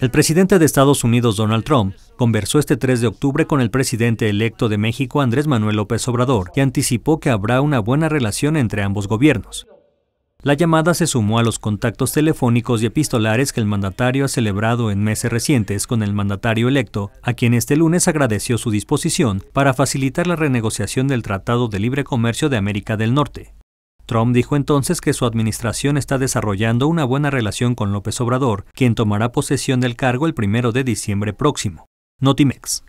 El presidente de Estados Unidos, Donald Trump, conversó este 3 de octubre con el presidente electo de México, Andrés Manuel López Obrador, que anticipó que habrá una buena relación entre ambos gobiernos. La llamada se sumó a los contactos telefónicos y epistolares que el mandatario ha celebrado en meses recientes con el mandatario electo, a quien este lunes agradeció su disposición para facilitar la renegociación del Tratado de Libre Comercio de América del Norte. Trump dijo entonces que su administración está desarrollando una buena relación con López Obrador, quien tomará posesión del cargo el primero de diciembre próximo. Notimex.